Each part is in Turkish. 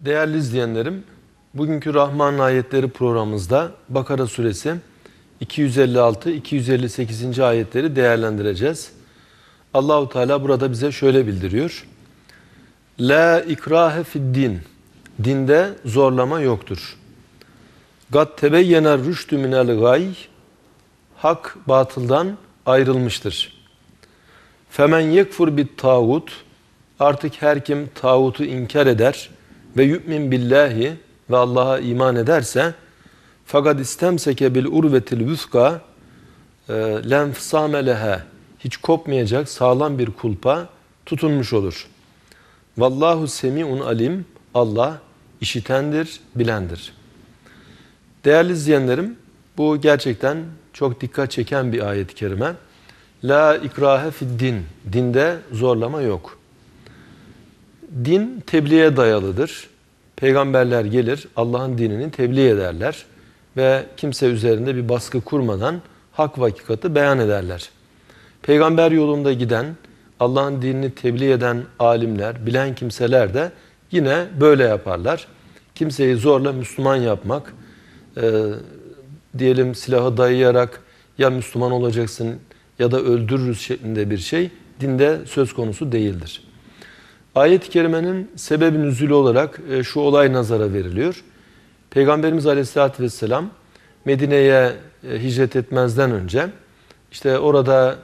Değerli izleyenlerim, bugünkü Rahman Ayetleri programımızda Bakara Suresi 256-258. ayetleri değerlendireceğiz. Allahu Teala burada bize şöyle bildiriyor. La ikrahe fiddin Dinde zorlama yoktur. Gat tebeyyene rüştü minel gay. Hak batıldan ayrılmıştır. Femen yekfur bit tağut. Artık her kim tağutu inkar eder.'' ve yü'min billahi ve Allah'a iman ederse fakat istemseke bil urvetil vüska e, lenfsame leha hiç kopmayacak sağlam bir kulpa tutunmuş olur. Vallahu semiun alim Allah işitendir, bilendir. Değerli izleyenlerim bu gerçekten çok dikkat çeken bir ayet-i kerime. La ikrahe fid din. Dinde zorlama yok din tebliğe dayalıdır. Peygamberler gelir, Allah'ın dinini tebliğ ederler ve kimse üzerinde bir baskı kurmadan hak ve beyan ederler. Peygamber yolunda giden, Allah'ın dinini tebliğ eden alimler, bilen kimseler de yine böyle yaparlar. Kimseyi zorla Müslüman yapmak, e, diyelim silahı dayayarak ya Müslüman olacaksın ya da öldürürüz şeklinde bir şey dinde söz konusu değildir. Ayet-i Kerime'nin sebebi nüzülü olarak e, şu olay nazara veriliyor. Peygamberimiz Aleyhisselatü Vesselam Medine'ye e, hicret etmezden önce işte orada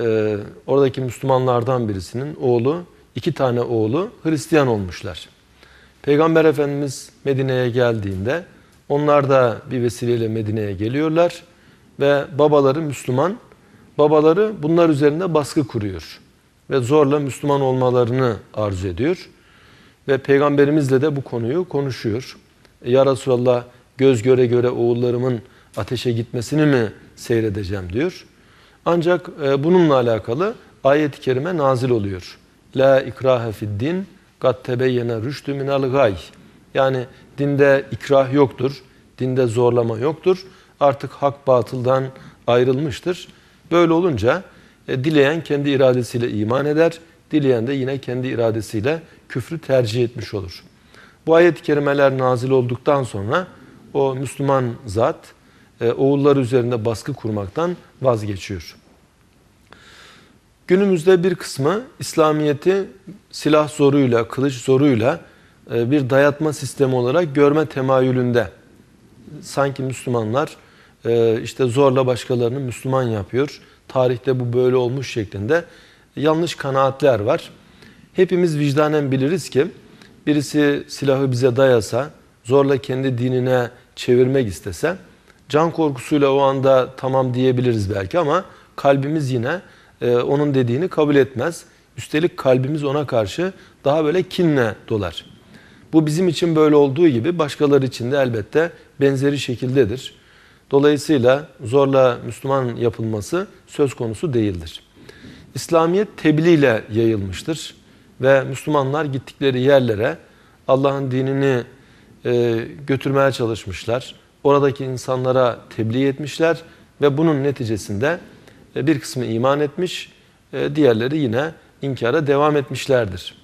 e, oradaki Müslümanlardan birisinin oğlu, iki tane oğlu Hristiyan olmuşlar. Peygamber Efendimiz Medine'ye geldiğinde onlar da bir vesileyle Medine'ye geliyorlar ve babaları Müslüman, babaları bunlar üzerinde baskı kuruyor ve zorla Müslüman olmalarını arz ediyor. Ve Peygamberimizle de bu konuyu konuşuyor. E, ya Resulallah göz göre göre oğullarımın ateşe gitmesini mi seyredeceğim diyor. Ancak e, bununla alakalı ayet-i kerime nazil oluyor. La ikrahe fid din kat tebeyyene rüştü minel gay. Yani dinde ikrah yoktur, dinde zorlama yoktur. Artık hak batıldan ayrılmıştır. Böyle olunca e, dileyen kendi iradesiyle iman eder, dileyen de yine kendi iradesiyle küfrü tercih etmiş olur. Bu ayet-i kerimeler nazil olduktan sonra o Müslüman zat e, oğulları üzerinde baskı kurmaktan vazgeçiyor. Günümüzde bir kısmı İslamiyet'i silah zoruyla, kılıç zoruyla e, bir dayatma sistemi olarak görme temayülünde. Sanki Müslümanlar e, işte zorla başkalarını Müslüman yapıyor tarihte bu böyle olmuş şeklinde yanlış kanaatler var. Hepimiz vicdanen biliriz ki birisi silahı bize dayasa, zorla kendi dinine çevirmek istese, can korkusuyla o anda tamam diyebiliriz belki ama kalbimiz yine e, onun dediğini kabul etmez. Üstelik kalbimiz ona karşı daha böyle kinle dolar. Bu bizim için böyle olduğu gibi başkaları için de elbette benzeri şekildedir. Dolayısıyla zorla Müslüman yapılması söz konusu değildir. İslamiyet tebliğ ile yayılmıştır ve Müslümanlar gittikleri yerlere Allah'ın dinini e, götürmeye çalışmışlar. Oradaki insanlara tebliğ etmişler ve bunun neticesinde e, bir kısmı iman etmiş, e, diğerleri yine inkara devam etmişlerdir.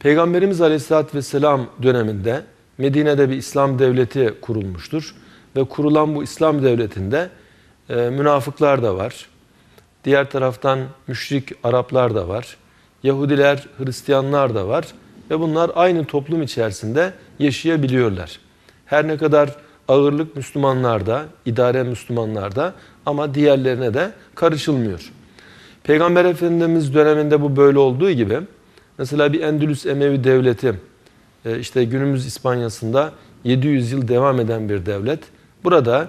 Peygamberimiz Aleyhisselatü Vesselam döneminde Medine'de bir İslam devleti kurulmuştur ve kurulan bu İslam devletinde e, münafıklar da var. Diğer taraftan müşrik Araplar da var. Yahudiler, Hristiyanlar da var. Ve bunlar aynı toplum içerisinde yaşayabiliyorlar. Her ne kadar ağırlık Müslümanlarda, idare Müslümanlarda ama diğerlerine de karışılmıyor. Peygamber Efendimiz döneminde bu böyle olduğu gibi mesela bir Endülüs Emevi devleti e, işte günümüz İspanya'sında 700 yıl devam eden bir devlet Burada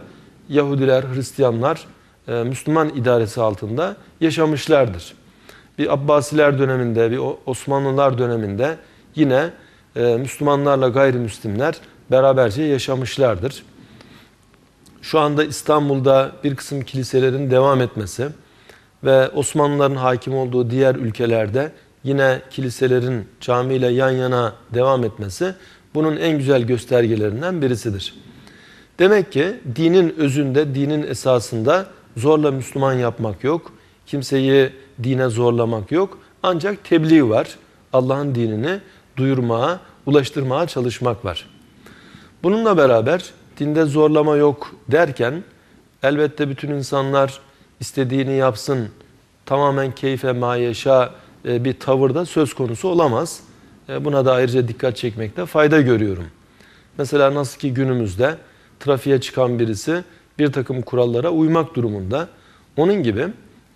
Yahudiler, Hristiyanlar e, Müslüman idaresi altında yaşamışlardır. Bir Abbasiler döneminde, bir Osmanlılar döneminde yine e, Müslümanlarla gayrimüslimler beraberce yaşamışlardır. Şu anda İstanbul'da bir kısım kiliselerin devam etmesi ve Osmanlıların hakim olduğu diğer ülkelerde yine kiliselerin camiyle yan yana devam etmesi bunun en güzel göstergelerinden birisidir. Demek ki dinin özünde, dinin esasında zorla Müslüman yapmak yok. Kimseyi dine zorlamak yok. Ancak tebliğ var. Allah'ın dinini duyurmaya, ulaştırmaya çalışmak var. Bununla beraber dinde zorlama yok derken elbette bütün insanlar istediğini yapsın, tamamen keyfe mayeşa e, bir tavırda söz konusu olamaz. E, buna da ayrıca dikkat çekmekte fayda görüyorum. Mesela nasıl ki günümüzde trafiğe çıkan birisi bir takım kurallara uymak durumunda. Onun gibi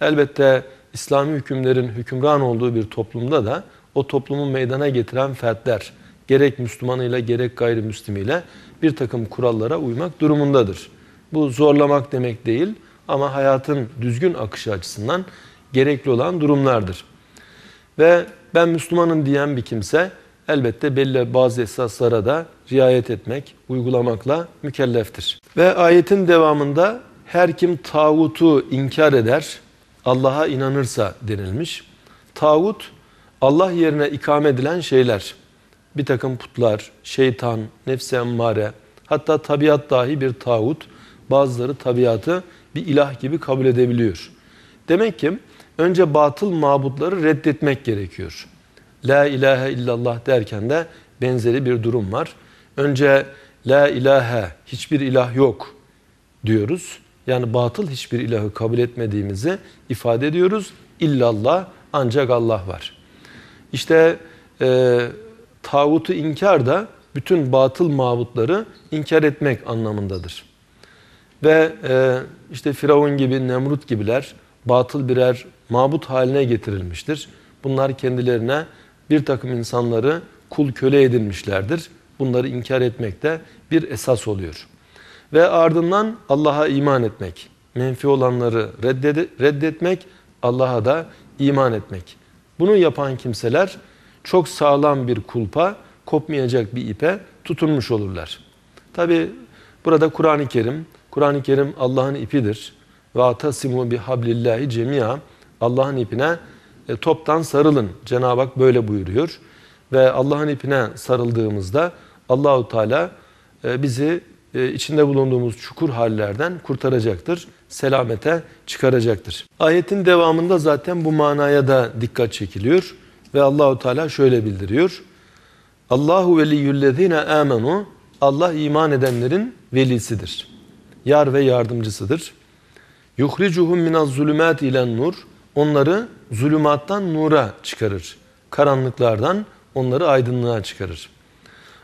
elbette İslami hükümlerin hükümran olduğu bir toplumda da o toplumu meydana getiren fertler gerek Müslümanıyla gerek gayrimüslimiyle bir takım kurallara uymak durumundadır. Bu zorlamak demek değil ama hayatın düzgün akışı açısından gerekli olan durumlardır. Ve ben Müslümanım diyen bir kimse elbette belli bazı esaslara da riayet etmek, uygulamakla mükelleftir. Ve ayetin devamında her kim tağutu inkar eder, Allah'a inanırsa denilmiş. Tağut, Allah yerine ikame edilen şeyler. Bir takım putlar, şeytan, nefse emmare, hatta tabiat dahi bir tağut. Bazıları tabiatı bir ilah gibi kabul edebiliyor. Demek ki önce batıl mabutları reddetmek gerekiyor. La ilahe illallah derken de benzeri bir durum var. Önce la ilahe, hiçbir ilah yok diyoruz. Yani batıl hiçbir ilahı kabul etmediğimizi ifade ediyoruz. İllallah ancak Allah var. İşte e, tağutu inkar da bütün batıl mabutları inkar etmek anlamındadır. Ve e, işte Firavun gibi, Nemrut gibiler batıl birer mabut haline getirilmiştir. Bunlar kendilerine bir takım insanları kul köle edinmişlerdir. Bunları inkar etmek de bir esas oluyor. Ve ardından Allah'a iman etmek, menfi olanları redded reddetmek, Allah'a da iman etmek. Bunu yapan kimseler çok sağlam bir kulpa, kopmayacak bir ipe tutunmuş olurlar. Tabi burada Kur'an-ı Kerim, Kur'an-ı Kerim Allah'ın ipidir. Ve atasimu bihablillahi cemia Allah'ın ipine e, toptan sarılın. Cenab-ı Hak böyle buyuruyor. Ve Allah'ın ipine sarıldığımızda Allahu Teala e, bizi e, içinde bulunduğumuz çukur hallerden kurtaracaktır. Selamete çıkaracaktır. Ayetin devamında zaten bu manaya da dikkat çekiliyor ve Allahu Teala şöyle bildiriyor. Allahu veliyyullezine amenu Allah iman edenlerin velisidir. Yar ve yardımcısıdır. Yuhricuhum minaz zulümat ilen nur onları zulümattan nura çıkarır. Karanlıklardan onları aydınlığa çıkarır.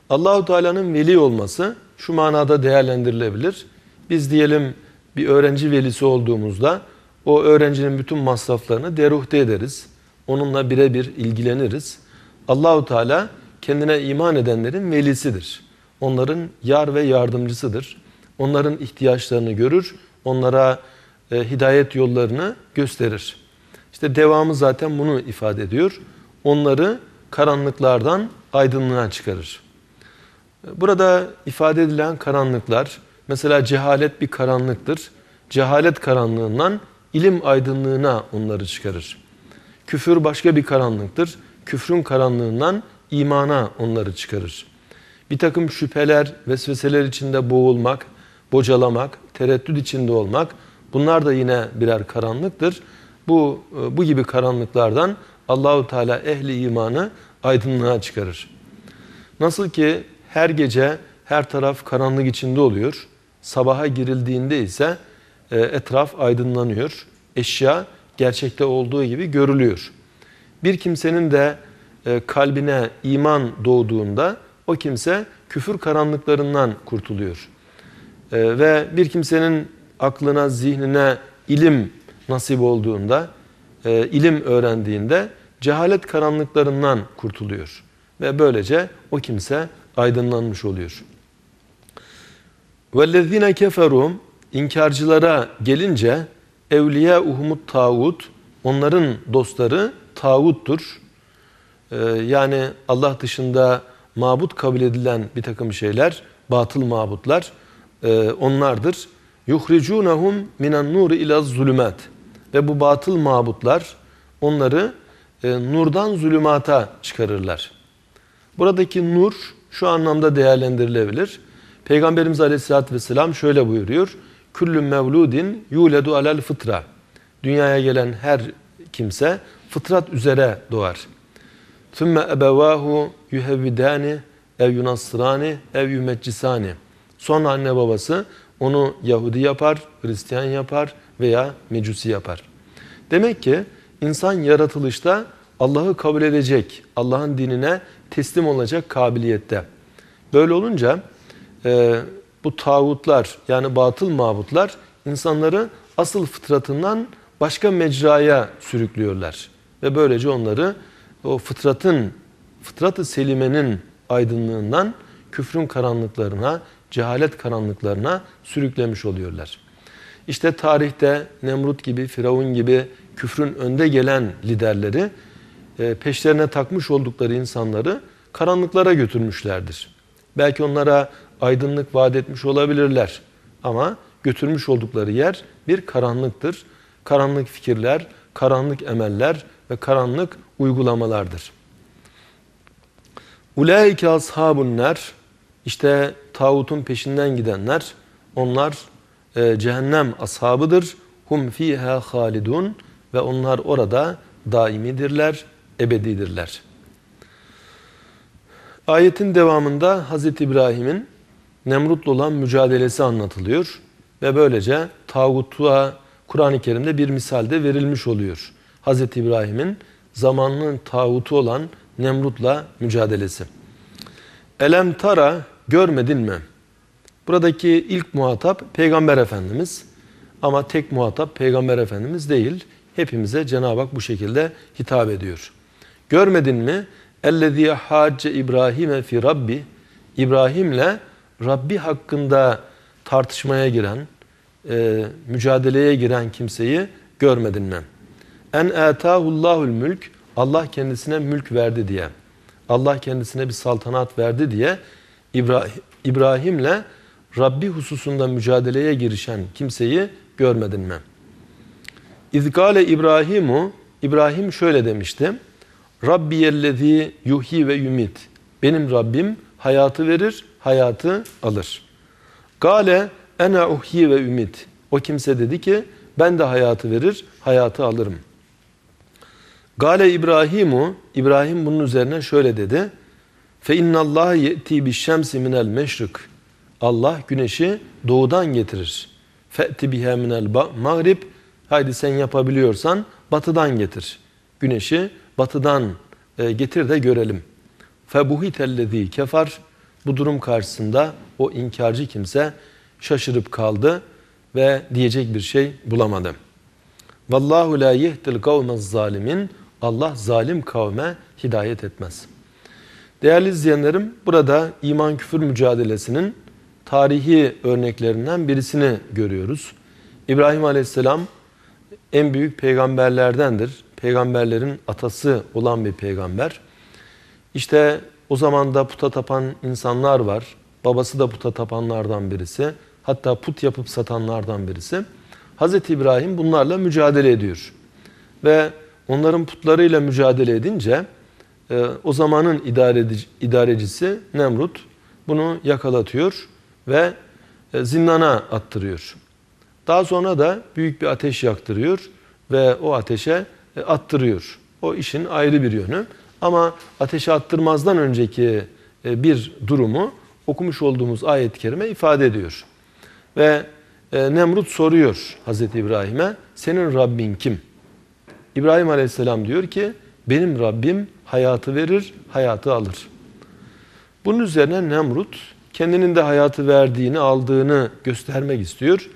Allahu Teala'nın veli olması şu manada değerlendirilebilir. Biz diyelim bir öğrenci velisi olduğumuzda o öğrencinin bütün masraflarını deruhte ederiz. Onunla birebir ilgileniriz. Allahu Teala kendine iman edenlerin velisidir. Onların yar ve yardımcısıdır. Onların ihtiyaçlarını görür, onlara e, hidayet yollarını gösterir. İşte devamı zaten bunu ifade ediyor. Onları karanlıklardan aydınlığa çıkarır. Burada ifade edilen karanlıklar, mesela cehalet bir karanlıktır. Cehalet karanlığından ilim aydınlığına onları çıkarır. Küfür başka bir karanlıktır. Küfrün karanlığından imana onları çıkarır. Bir takım şüpheler, vesveseler içinde boğulmak, bocalamak, tereddüt içinde olmak bunlar da yine birer karanlıktır bu e, bu gibi karanlıklardan Allahu Teala ehli imanı aydınlığa çıkarır. Nasıl ki her gece her taraf karanlık içinde oluyor. Sabaha girildiğinde ise e, etraf aydınlanıyor. Eşya gerçekte olduğu gibi görülüyor. Bir kimsenin de e, kalbine iman doğduğunda o kimse küfür karanlıklarından kurtuluyor. Ve bir kimsenin aklına, zihnine ilim nasip olduğunda, e, ilim öğrendiğinde cehalet karanlıklarından kurtuluyor. Ve böylece o kimse aydınlanmış oluyor. وَالَّذ۪ينَ keferum inkarcılara gelince evliya uhumut tağut onların dostları tağuttur. Ee, yani Allah dışında mabut kabul edilen bir takım şeyler, batıl mabutlar e, onlardır yuhricunahum minen nur ila zulümat ve bu batıl mabutlar onları e, nurdan zulümata çıkarırlar. Buradaki nur şu anlamda değerlendirilebilir. Peygamberimiz Aleyhisselatü Vesselam şöyle buyuruyor. Küllüm mevludin yuledu alel fıtra. Dünyaya gelen her kimse fıtrat üzere doğar. Tümme ebevahu yuhevvidani ev yunassırani ev yumeccisani. Sonra anne babası onu Yahudi yapar, Hristiyan yapar veya Mecusi yapar. Demek ki insan yaratılışta Allah'ı kabul edecek, Allah'ın dinine teslim olacak kabiliyette. Böyle olunca e, bu tağutlar yani batıl mabutlar insanları asıl fıtratından başka mecraya sürüklüyorlar. Ve böylece onları o fıtratın, fıtratı selimenin aydınlığından küfrün karanlıklarına, cehalet karanlıklarına sürüklemiş oluyorlar. İşte tarihte Nemrut gibi, Firavun gibi küfrün önde gelen liderleri e, peşlerine takmış oldukları insanları karanlıklara götürmüşlerdir. Belki onlara aydınlık vaat etmiş olabilirler ama götürmüş oldukları yer bir karanlıktır. Karanlık fikirler, karanlık emeller ve karanlık uygulamalardır. Ulaike ashabunlar işte tağutun peşinden gidenler onlar e, cehennem ashabıdır. Hum fiha halidun ve onlar orada daimidirler, ebedidirler. Ayetin devamında Hazreti İbrahim'in Nemrut'la olan mücadelesi anlatılıyor ve böylece tağutuğa Kur'an-ı Kerim'de bir misalde verilmiş oluyor. Hazreti İbrahim'in zamanının tağutu olan Nemrut'la mücadelesi. Elem tara görmedin mi? Buradaki ilk muhatap Peygamber Efendimiz ama tek muhatap Peygamber Efendimiz değil. Hepimize Cenab-ı Hak bu şekilde hitap ediyor. Görmedin mi? اَلَّذ۪ي حَاجَّ İbrahim'e fi Rabbi İbrahim'le Rabbi hakkında tartışmaya giren, e, mücadeleye giren kimseyi görmedin mi? En etahullahul mülk Allah kendisine mülk verdi diye. Allah kendisine bir saltanat verdi diye İbrahim'le Rabbi hususunda mücadeleye girişen kimseyi görmedin mi? İzgale İbrahimu, İbrahim şöyle demişti. Rabbi yellezi yuhi ve yumit. Benim Rabbim hayatı verir, hayatı alır. Gale ene Uhi ve ümit. O kimse dedi ki ben de hayatı verir, hayatı alırım. Gale İbrahimu, İbrahim bunun üzerine şöyle dedi. Fe innallaha yeti bi şemsi minel meşrik. Allah güneşi doğudan getirir. Fe'ti biha minel mağrib. Haydi sen yapabiliyorsan batıdan getir. Güneşi batıdan e, getir de görelim. Febuhitellezî kefar. Bu durum karşısında o inkarcı kimse şaşırıp kaldı ve diyecek bir şey bulamadı. Vallahu la yehdil kavmez zalimin. Allah zalim kavme hidayet etmez.'' Değerli izleyenlerim, burada iman küfür mücadelesinin tarihi örneklerinden birisini görüyoruz. İbrahim Aleyhisselam en büyük peygamberlerdendir. Peygamberlerin atası olan bir peygamber. İşte o zaman da puta tapan insanlar var. Babası da puta tapanlardan birisi. Hatta put yapıp satanlardan birisi. Hazreti İbrahim bunlarla mücadele ediyor. Ve onların putlarıyla mücadele edince ee, o zamanın idareci, idarecisi Nemrut bunu yakalatıyor ve e, zindana attırıyor. Daha sonra da büyük bir ateş yaktırıyor ve o ateşe e, attırıyor. O işin ayrı bir yönü. Ama ateşe attırmazdan önceki e, bir durumu okumuş olduğumuz ayet-i kerime ifade ediyor. Ve e, Nemrut soruyor Hazreti İbrahim'e senin Rabbin kim? İbrahim aleyhisselam diyor ki benim Rabbim hayatı verir, hayatı alır. Bunun üzerine Nemrut kendinin de hayatı verdiğini, aldığını göstermek istiyor.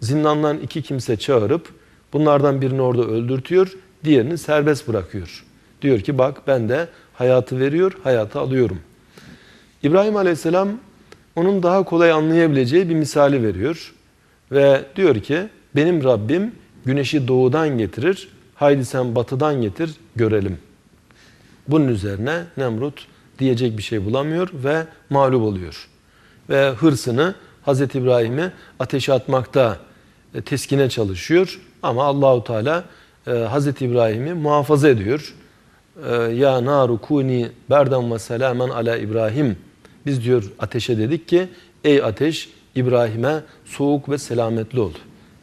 Zindandan iki kimse çağırıp bunlardan birini orada öldürtüyor, diğerini serbest bırakıyor. Diyor ki bak ben de hayatı veriyor, hayatı alıyorum. İbrahim Aleyhisselam onun daha kolay anlayabileceği bir misali veriyor. Ve diyor ki benim Rabbim güneşi doğudan getirir, haydi sen batıdan getir görelim. Bunun üzerine Nemrut diyecek bir şey bulamıyor ve mağlup oluyor. Ve hırsını Hazreti İbrahim'i ateşe atmakta e, teskine çalışıyor. Ama Allahu Teala e, Hazreti İbrahim'i muhafaza ediyor. E, ya naru kuni berden ve selamen ala İbrahim. Biz diyor ateşe dedik ki ey ateş İbrahim'e soğuk ve selametli ol.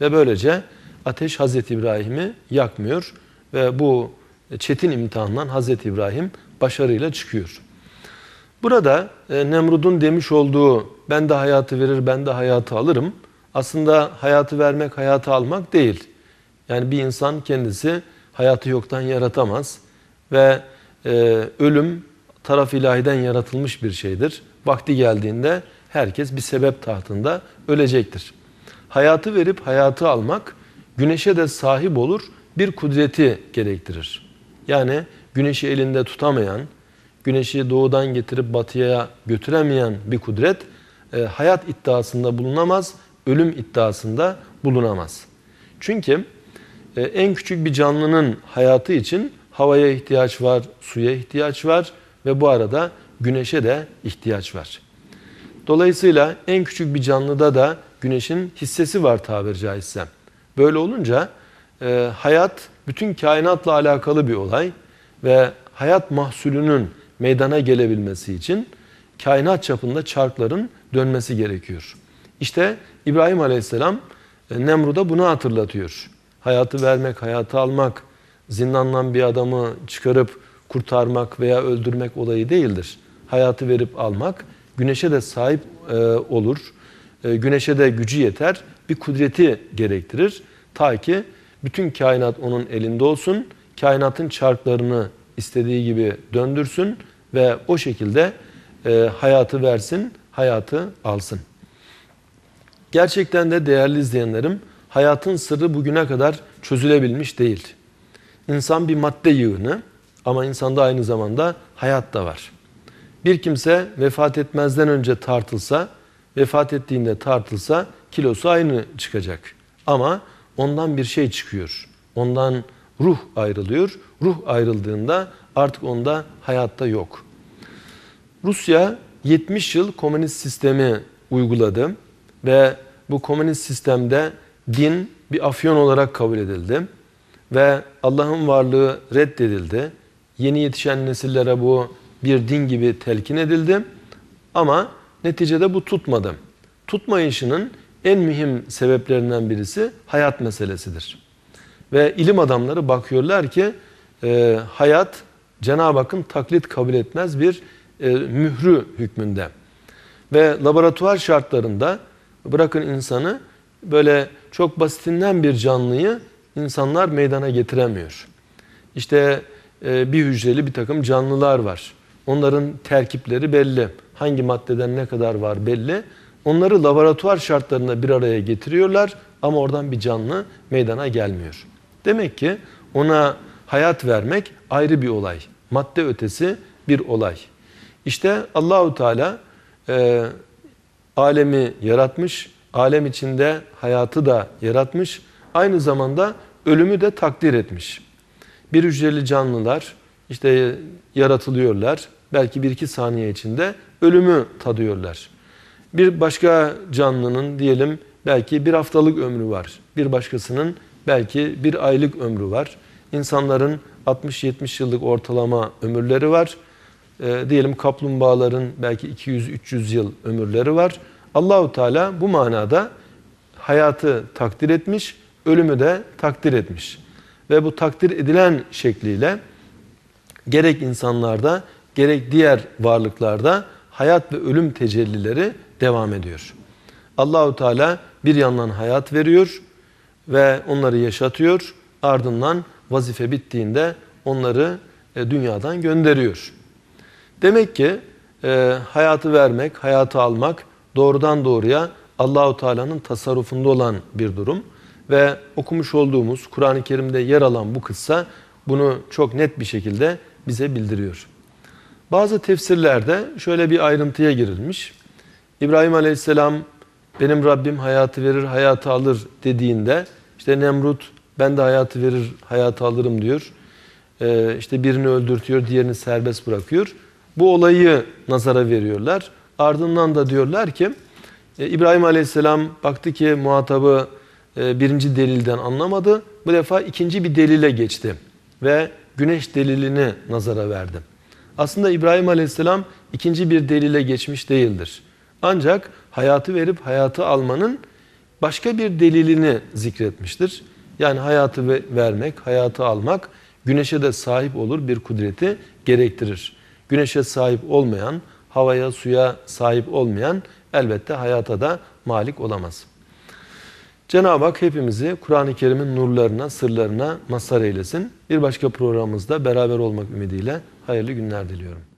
Ve böylece ateş Hazreti İbrahim'i yakmıyor ve bu çetin imtihandan Hazreti İbrahim başarıyla çıkıyor. Burada e, Nemrud'un demiş olduğu ben de hayatı verir ben de hayatı alırım. Aslında hayatı vermek hayatı almak değil. Yani bir insan kendisi hayatı yoktan yaratamaz ve e, ölüm taraf ilahiden yaratılmış bir şeydir. Vakti geldiğinde herkes bir sebep tahtında ölecektir. Hayatı verip hayatı almak güneşe de sahip olur bir kudreti gerektirir. Yani güneşi elinde tutamayan, güneşi doğudan getirip batıya götüremeyen bir kudret e, hayat iddiasında bulunamaz, ölüm iddiasında bulunamaz. Çünkü e, en küçük bir canlının hayatı için havaya ihtiyaç var, suya ihtiyaç var ve bu arada güneşe de ihtiyaç var. Dolayısıyla en küçük bir canlıda da güneşin hissesi var tabir caizse. Böyle olunca e, hayat bütün kainatla alakalı bir olay ve hayat mahsulünün meydana gelebilmesi için kainat çapında çarkların dönmesi gerekiyor. İşte İbrahim Aleyhisselam e, Nemrud'a bunu hatırlatıyor. Hayatı vermek, hayatı almak, zindandan bir adamı çıkarıp kurtarmak veya öldürmek olayı değildir. Hayatı verip almak güneşe de sahip e, olur e, güneşe de gücü yeter. Bir kudreti gerektirir. Ta ki bütün kainat onun elinde olsun. Kainatın çarklarını istediği gibi döndürsün ve o şekilde e, hayatı versin, hayatı alsın. Gerçekten de değerli izleyenlerim, hayatın sırrı bugüne kadar çözülebilmiş değil. İnsan bir madde yığını ama insanda aynı zamanda hayat da var. Bir kimse vefat etmezden önce tartılsa vefat ettiğinde tartılsa kilosu aynı çıkacak. Ama ondan bir şey çıkıyor. Ondan ruh ayrılıyor. Ruh ayrıldığında artık onda hayatta yok. Rusya 70 yıl komünist sistemi uyguladı ve bu komünist sistemde din bir afyon olarak kabul edildi ve Allah'ın varlığı reddedildi. Yeni yetişen nesillere bu bir din gibi telkin edildi ama Neticede bu tutmadı. Tutmayışının en mühim sebeplerinden birisi hayat meselesidir. Ve ilim adamları bakıyorlar ki e, hayat Cenab-ı Hakk'ın taklit kabul etmez bir e, mührü hükmünde. Ve laboratuvar şartlarında bırakın insanı böyle çok basitinden bir canlıyı insanlar meydana getiremiyor. İşte e, bir hücreli bir takım canlılar var. Onların terkipleri belli hangi maddeden ne kadar var belli. Onları laboratuvar şartlarında bir araya getiriyorlar ama oradan bir canlı meydana gelmiyor. Demek ki ona hayat vermek ayrı bir olay. Madde ötesi bir olay. İşte Allahu Teala e, alemi yaratmış, alem içinde hayatı da yaratmış, aynı zamanda ölümü de takdir etmiş. Bir hücreli canlılar işte yaratılıyorlar, belki bir iki saniye içinde ölümü tadıyorlar. Bir başka canlının diyelim belki bir haftalık ömrü var. Bir başkasının belki bir aylık ömrü var. İnsanların 60-70 yıllık ortalama ömürleri var. E, diyelim kaplumbağaların belki 200-300 yıl ömürleri var. Allahu Teala bu manada hayatı takdir etmiş, ölümü de takdir etmiş. Ve bu takdir edilen şekliyle gerek insanlarda gerek diğer varlıklarda hayat ve ölüm tecellileri devam ediyor. Allahu Teala bir yandan hayat veriyor ve onları yaşatıyor. Ardından vazife bittiğinde onları e, dünyadan gönderiyor. Demek ki e, hayatı vermek, hayatı almak doğrudan doğruya Allahu Teala'nın tasarrufunda olan bir durum ve okumuş olduğumuz Kur'an-ı Kerim'de yer alan bu kıssa bunu çok net bir şekilde bize bildiriyor. Bazı tefsirlerde şöyle bir ayrıntıya girilmiş. İbrahim Aleyhisselam benim Rabbim hayatı verir, hayatı alır dediğinde işte Nemrut ben de hayatı verir, hayatı alırım diyor. Ee, işte birini öldürtüyor, diğerini serbest bırakıyor. Bu olayı nazara veriyorlar. Ardından da diyorlar ki e, İbrahim Aleyhisselam baktı ki muhatabı e, birinci delilden anlamadı. Bu defa ikinci bir delile geçti ve güneş delilini nazara verdi. Aslında İbrahim Aleyhisselam ikinci bir delile geçmiş değildir. Ancak hayatı verip hayatı almanın başka bir delilini zikretmiştir. Yani hayatı vermek, hayatı almak güneşe de sahip olur bir kudreti gerektirir. Güneşe sahip olmayan, havaya, suya sahip olmayan elbette hayata da malik olamaz. Cenab-ı Hak hepimizi Kur'an-ı Kerim'in nurlarına, sırlarına mazhar eylesin. Bir başka programımızda beraber olmak ümidiyle hayırlı günler diliyorum.